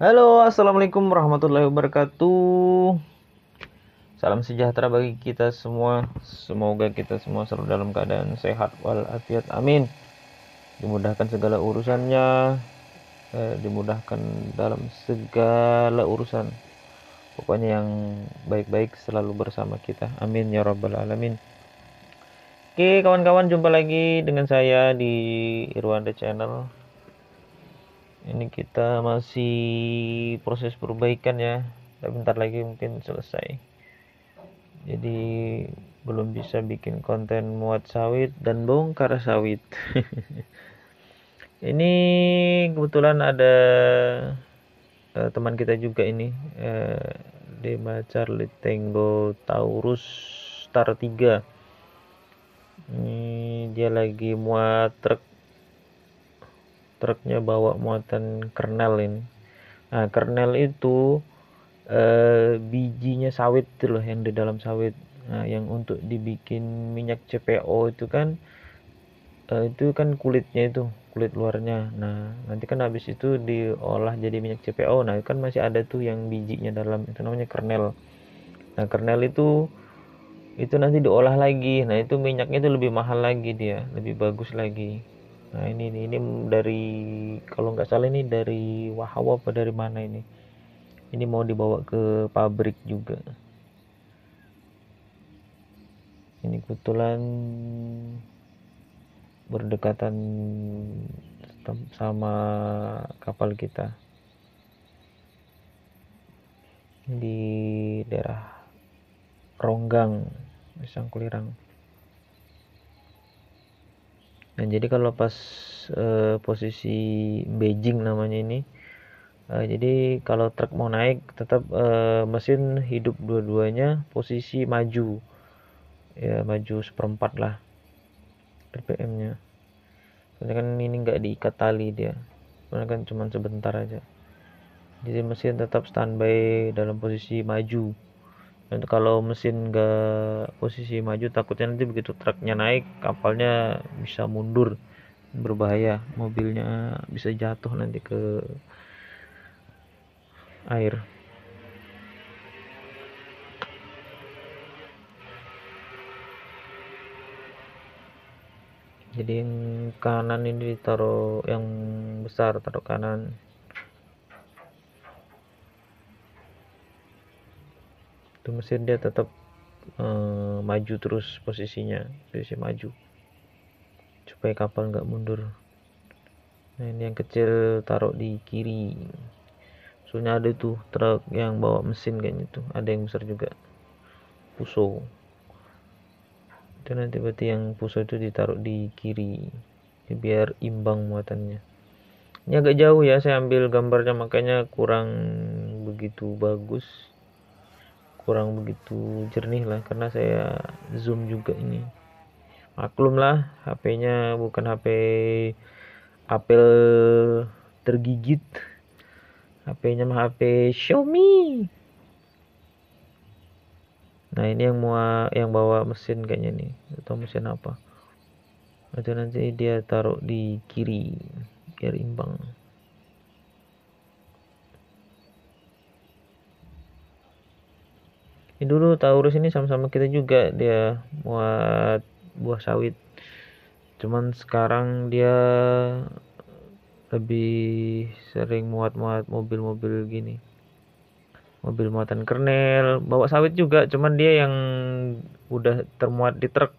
Halo, assalamualaikum warahmatullahi wabarakatuh. Salam sejahtera bagi kita semua. Semoga kita semua selalu dalam keadaan sehat walafiat. Amin. Dimudahkan segala urusannya, eh, dimudahkan dalam segala urusan. Pokoknya yang baik-baik selalu bersama kita. Amin ya rabbal alamin. Oke, kawan-kawan, jumpa lagi dengan saya di Irwanda Channel ini kita masih proses perbaikan ya bentar lagi mungkin selesai jadi belum bisa bikin konten muat sawit dan bongkar sawit ini kebetulan ada uh, teman kita juga ini uh, Dema Charlie Tango Taurus Star 3 ini dia lagi muat truk truknya bawa muatan kernel ini nah kernel itu eh, bijinya sawit itu loh yang di dalam sawit nah yang untuk dibikin minyak CPO itu kan eh, itu kan kulitnya itu kulit luarnya nah nanti kan habis itu diolah jadi minyak CPO nah kan masih ada tuh yang bijinya dalam itu namanya kernel nah kernel itu itu nanti diolah lagi nah itu minyaknya itu lebih mahal lagi dia lebih bagus lagi nah ini ini, ini dari kalau nggak salah ini dari Wahawa apa dari mana ini ini mau dibawa ke pabrik juga ini kebetulan berdekatan sama kapal kita di daerah Ronggang Sangkulirang Nah, jadi kalau pas uh, posisi Beijing namanya ini, uh, jadi kalau truk mau naik tetap uh, mesin hidup dua-duanya posisi maju, ya maju seperempat lah RPM-nya. Soalnya kan ini nggak diikat tali dia, karena kan cuma sebentar aja. Jadi mesin tetap standby dalam posisi maju dan kalau mesin nggak posisi maju takutnya nanti begitu truknya naik kapalnya bisa mundur berbahaya mobilnya bisa jatuh nanti ke air jadi yang kanan ini ditaruh yang besar taruh kanan itu mesin dia tetap eh, maju terus posisinya posisi maju supaya kapal nggak mundur nah ini yang kecil taruh di kiri soalnya ada tuh truk yang bawa mesin kayaknya tuh ada yang besar juga puso itu nanti berarti yang puso itu ditaruh di kiri biar imbang muatannya ini agak jauh ya saya ambil gambarnya makanya kurang begitu bagus kurang begitu jernih lah karena saya zoom juga ini maklum lah HP-nya bukan HP Apple tergigit HP-nya mah HP Xiaomi nah ini yang mau yang bawa mesin kayaknya nih atau mesin apa itu nanti dia taruh di kiri biar imbang ini dulu Taurus ini sama-sama kita juga dia buat buah sawit cuman sekarang dia lebih sering muat-muat mobil-mobil gini mobil muatan kernel bawa sawit juga cuman dia yang udah termuat di truk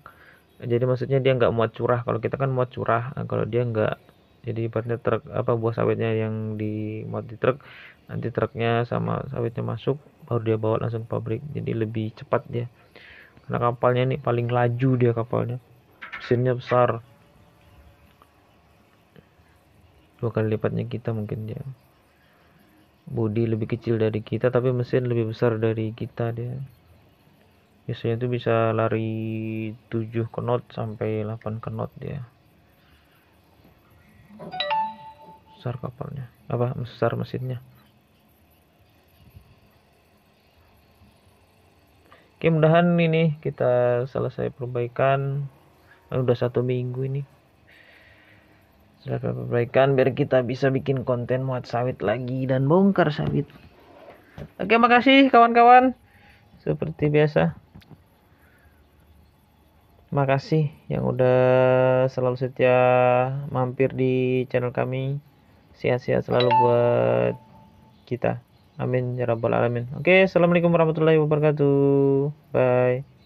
jadi maksudnya dia nggak muat curah kalau kita kan muat curah nah, kalau dia nggak jadi ibaratnya truk apa buah sawitnya yang di muat di truk nanti truknya sama sawitnya masuk baru dia bawa langsung ke pabrik jadi lebih cepat dia karena kapalnya ini paling laju dia kapalnya mesinnya besar dua kali lipatnya kita mungkin dia Bodi lebih kecil dari kita tapi mesin lebih besar dari kita dia biasanya itu bisa lari 7 knot sampai 8 knot dia besar kapalnya apa besar mesinnya Oke, mudahan ini kita selesai perbaikan. Eh, udah satu minggu ini. Sudah perbaikan biar kita bisa bikin konten muat sawit lagi dan bongkar sawit. Oke, makasih kawan-kawan. Seperti biasa. Makasih yang udah selalu setia mampir di channel kami. Sehat-sehat selalu buat kita. Amin ya rabbal alamin. Oke, assalamualaikum warahmatullahi wabarakatuh. Bye.